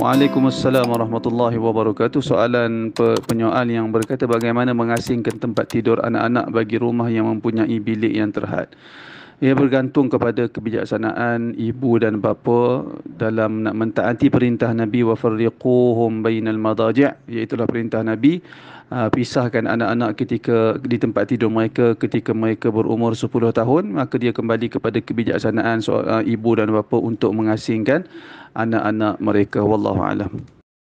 Waalaikumsalam warahmatullahi wabarakatuh. Soalan pe- penyoal yang berkata bagaimana mengasingkan tempat tidur anak-anak bagi rumah yang mempunyai bilik yang terhad. Ia bergantung kepada kebijaksanaan ibu dan bapa dalam nak mentaati perintah Nabi wa farriquhum bainal madaji' iaitu perintah Nabi ah, pisahkan anak-anak ketika di tempat tidur mereka ketika mereka berumur 10 tahun maka dia kembali kepada kebijaksanaan seorang ah, ibu dan bapa untuk mengasingkan anak-anak mereka wallahu a'lam.